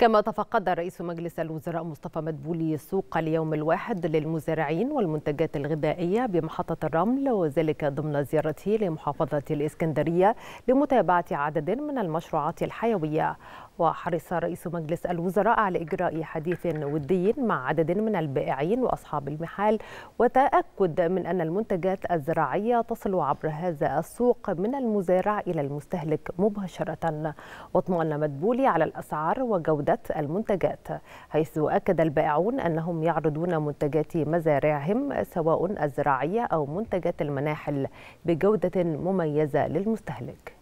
كما تفقد رئيس مجلس الوزراء مصطفى مدبولي سوق اليوم الواحد للمزارعين والمنتجات الغذائية بمحطة الرمل وذلك ضمن زيارته لمحافظة الإسكندرية لمتابعة عدد من المشروعات الحيوية وحرص رئيس مجلس الوزراء على إجراء حديث ودي مع عدد من البائعين وأصحاب المحال وتأكد من أن المنتجات الزراعية تصل عبر هذا السوق من المزارع إلى المستهلك مباشرة واطمأن مدبولي على الأسعار وجودة زادت المنتجات حيث أكد البائعون أنهم يعرضون منتجات مزارعهم سواء الزراعية أو منتجات المناحل بجودة مميزة للمستهلك